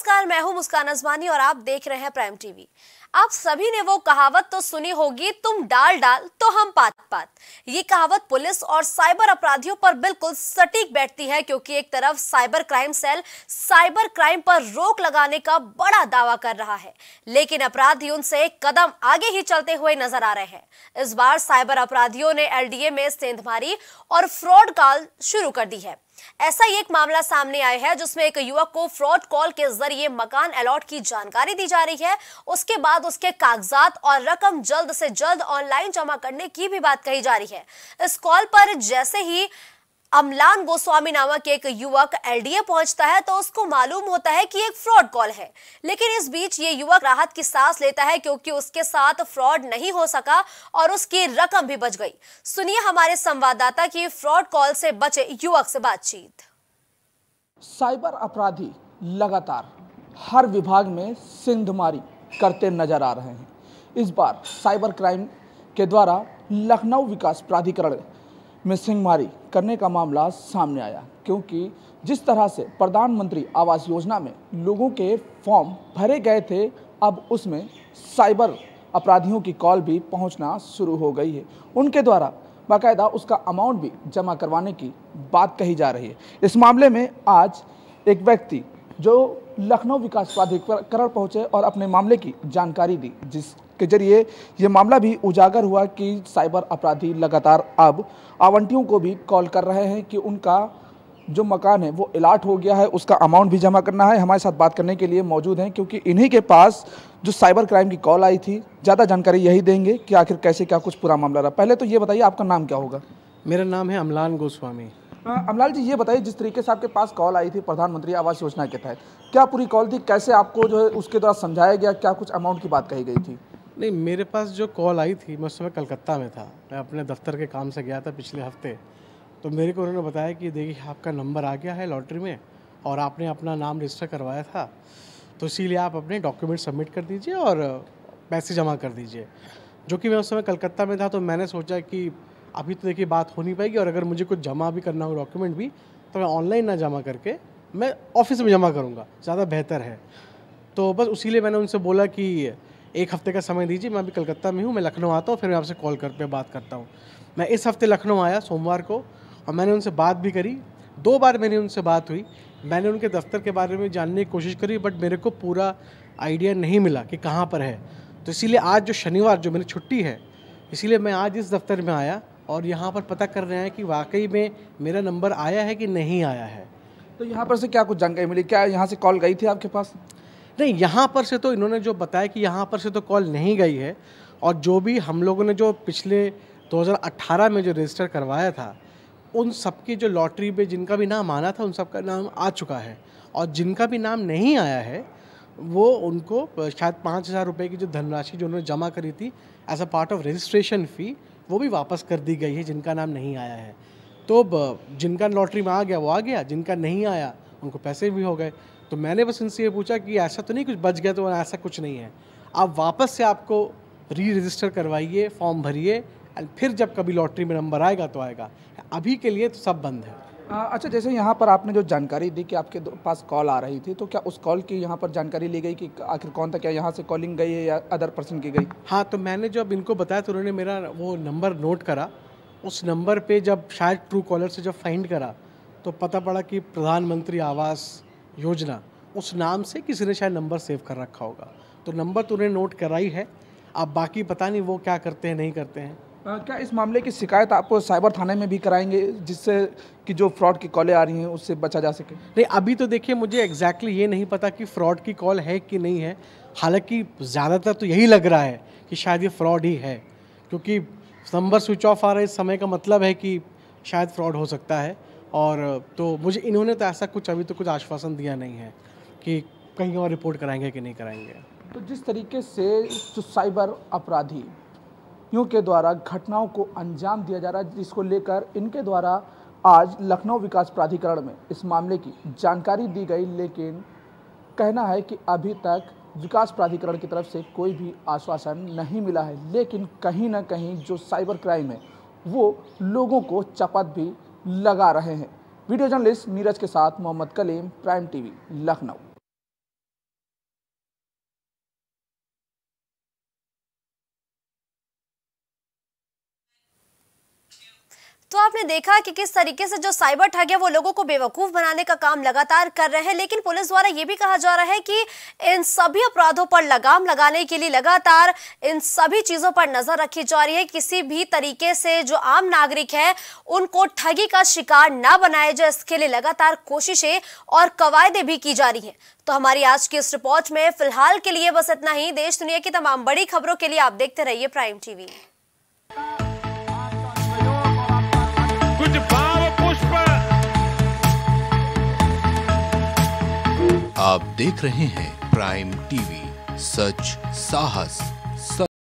नमस्कार मैं हूं मुस्कान अजमानी और आप देख रहे हैं प्राइम टीवी आप सभी ने वो कहावत तो सुनी होगी तुम डाल डाल तो हम पात पात ये कहावत पुलिस और साइबर अपराधियों पर बिल्कुल सटीक बैठती है क्योंकि एक तरफ cyber crime cell cyber crime पर रोक लगाने का बड़ा दावा कर रहा है लेकिन अपराधी उनसे एक कदम आगे ही चलते हुए नजर आ रहे हैं इस बार साइबर अपराधियों ने एलडीए में सेंधमारी और फ्रॉड कॉल शुरू कर दी है ऐसा ही एक मामला सामने आया है जिसमें एक युवक को फ्रॉड कॉल के जरिए मकान अलॉट की जानकारी दी जा रही है उसके बाद उसके कागजात और रकम जल्द से जल्द ऑनलाइन जमा करने की भी बात कही जा रही है इस कॉल पर जैसे ही अमलान गोस्वामी नामक एक युवक एलडीए पहुंचता है तो उसको मालूम होता है कि एक फ्रॉड कॉल है लेकिन इस बीच ये युवक राहत की सांस लेता है क्योंकि उसके साथ फ्रॉड नहीं हो सका और उसकी रकम भी बच गई सुनिए हमारे संवाददाता की फ्रॉड कॉल से बचे युवक से बातचीत साइबर अपराधी लगातार हर विभाग में सिंधमारी करते नजर आ रहे हैं इस बार साइबर क्राइम के द्वारा लखनऊ विकास प्राधिकरण में मारी करने का मामला सामने आया क्योंकि जिस तरह से प्रधानमंत्री आवास योजना में लोगों के फॉर्म भरे गए थे अब उसमें साइबर अपराधियों की कॉल भी पहुंचना शुरू हो गई है उनके द्वारा बाकायदा उसका अमाउंट भी जमा करवाने की बात कही जा रही है इस मामले में आज एक व्यक्ति जो लखनऊ विकास प्राधिकरण पहुंचे और अपने मामले की जानकारी दी जिसके जरिए ये मामला भी उजागर हुआ कि साइबर अपराधी लगातार अब आवंटियों को भी कॉल कर रहे हैं कि उनका जो मकान है वो अलाट हो गया है उसका अमाउंट भी जमा करना है हमारे साथ बात करने के लिए मौजूद हैं क्योंकि इन्हीं के पास जो साइबर क्राइम की कॉल आई थी ज़्यादा जानकारी यही देंगे कि आखिर कैसे क्या कुछ पूरा मामला रहा पहले तो ये बताइए आपका नाम क्या होगा मेरा नाम है अमलान गोस्वामी अमलाल जी ये बताइए जिस तरीके से आपके पास कॉल आई थी प्रधानमंत्री आवास योजना के तहत क्या पूरी कॉल थी कैसे आपको जो है उसके द्वारा समझाया गया क्या कुछ अमाउंट की बात कही गई थी नहीं मेरे पास जो कॉल आई थी मैं उस समय कलकत्ता में था मैं अपने दफ्तर के काम से गया था पिछले हफ्ते तो मेरे को उन्होंने बताया कि देखिए आपका नंबर आ गया है लॉटरी में और आपने अपना नाम रजिस्टर करवाया था तो इसीलिए आप अपने डॉक्यूमेंट सबमिट कर दीजिए और पैसे जमा कर दीजिए जो कि मैं उस समय कलकत्ता में था तो मैंने सोचा कि अभी तो देखिए बात हो नहीं पाएगी और अगर मुझे कुछ जमा भी करना हो डॉक्यूमेंट भी तो मैं ऑनलाइन ना जमा करके मैं ऑफिस में जमा करूँगा ज़्यादा बेहतर है तो बस उसी लिए मैंने उनसे बोला कि एक हफ़्ते का समय दीजिए मैं अभी कलकत्ता में हूँ मैं लखनऊ आता हूँ फिर मैं आपसे कॉल कर पे बात करता हूँ मैं इस हफ़्ते लखनऊ आया सोमवार को और मैंने उनसे बात भी करी दो बार मेरी उनसे बात हुई मैंने उनके दफ्तर के बारे में जानने की कोशिश करी बट मेरे को पूरा आइडिया नहीं मिला कि कहाँ पर है तो इसीलिए आज जो शनिवार जो मेरी छुट्टी है इसीलिए मैं आज इस दफ्तर में आया और यहाँ पर पता कर रहे हैं कि वाकई में मेरा नंबर आया है कि नहीं आया है तो यहाँ पर से क्या कुछ जानकारी मिली क्या यहाँ से कॉल गई थी आपके पास नहीं यहाँ पर से तो इन्होंने जो बताया कि यहाँ पर से तो कॉल नहीं गई है और जो भी हम लोगों ने जो पिछले 2018 में जो रजिस्टर करवाया था उन सबकी जो लॉटरी में जिनका भी नाम आना था उन सबका नाम आ चुका है और जिनका भी नाम नहीं आया है वो उनको शायद पाँच हज़ार रुपये की जो धनराशि जो उन्होंने जमा करी थी as a part of registration fee वो भी वापस कर दी गई है जिनका नाम नहीं आया है तो जिनका लॉटरी में आ गया वो आ गया जिनका नहीं आया उनको पैसे भी हो गए तो मैंने बस उनसे ये पूछा कि ऐसा तो नहीं कुछ बच गया तो ऐसा कुछ नहीं है आप वापस से आपको री रजिस्टर करवाइए फॉर्म भरिए एंड फिर जब कभी लॉटरी में नंबर आएगा तो आएगा अभी के लिए तो सब बंद है अच्छा जैसे यहाँ पर आपने जो जानकारी दी कि आपके पास कॉल आ रही थी तो क्या उस कॉल की यहाँ पर जानकारी ली गई कि आखिर कौन था क्या यहाँ से कॉलिंग गई है या अदर पर्सन की गई हाँ तो मैंने जब इनको बताया तो उन्होंने मेरा वो नंबर नोट करा उस नंबर पे जब शायद ट्रू कॉलर से जब फाइंड करा तो पता पड़ा कि प्रधानमंत्री आवास योजना उस नाम से किसी ने शायद नंबर सेव कर रखा होगा तो नंबर तो उन्हें नोट कराई है अब बाकी पता नहीं वो क्या करते हैं नहीं करते हैं क्या इस मामले की शिकायत आप साइबर थाने में भी कराएंगे जिससे कि जो फ्रॉड की कॉलें आ रही हैं उससे बचा जा सके नहीं अभी तो देखिए मुझे एग्जैक्टली exactly ये नहीं पता कि फ़्रॉड की कॉल है कि नहीं है हालांकि ज़्यादातर तो यही लग रहा है कि शायद ये फ्रॉड ही है क्योंकि नंबर स्विच ऑफ आ रहा है इस समय का मतलब है कि शायद फ्रॉड हो सकता है और तो मुझे इन्होंने तो ऐसा कुछ अभी तो कुछ आश्वासन दिया नहीं है कि कहीं और रिपोर्ट कराएंगे कि नहीं कराएंगे तो जिस तरीके से जो साइबर अपराधी व्यक्तियों के द्वारा घटनाओं को अंजाम दिया जा रहा है जिसको लेकर इनके द्वारा आज लखनऊ विकास प्राधिकरण में इस मामले की जानकारी दी गई लेकिन कहना है कि अभी तक विकास प्राधिकरण की तरफ से कोई भी आश्वासन नहीं मिला है लेकिन कहीं ना कहीं जो साइबर क्राइम है वो लोगों को चपत भी लगा रहे हैं वीडियो जर्नलिस्ट नीरज के साथ मोहम्मद कलीम प्राइम टीवी लखनऊ तो आपने देखा कि किस तरीके से जो साइबर ठग है वो लोगों को बेवकूफ बनाने का काम लगातार कर रहे हैं लेकिन पुलिस द्वारा ये भी कहा जा रहा है कि इन सभी अपराधों पर लगाम लगाने के लिए लगातार इन सभी चीजों पर नजर रखी जा रही है किसी भी तरीके से जो आम नागरिक है उनको ठगी का शिकार ना बनाया जाए इसके लिए लगातार कोशिशें और कवायदे भी की जा रही है तो हमारी आज की इस रिपोर्ट में फिलहाल के लिए बस इतना ही देश दुनिया की तमाम बड़ी खबरों के लिए आप देखते रहिए प्राइम टीवी भाव पुष्प आप देख रहे हैं प्राइम टीवी सच साहस